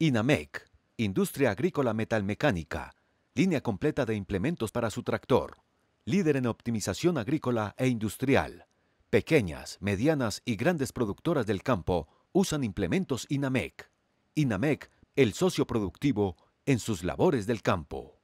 INAMEC, Industria Agrícola Metalmecánica, línea completa de implementos para su tractor, líder en optimización agrícola e industrial. Pequeñas, medianas y grandes productoras del campo usan implementos INAMEC. INAMEC, el socio productivo en sus labores del campo.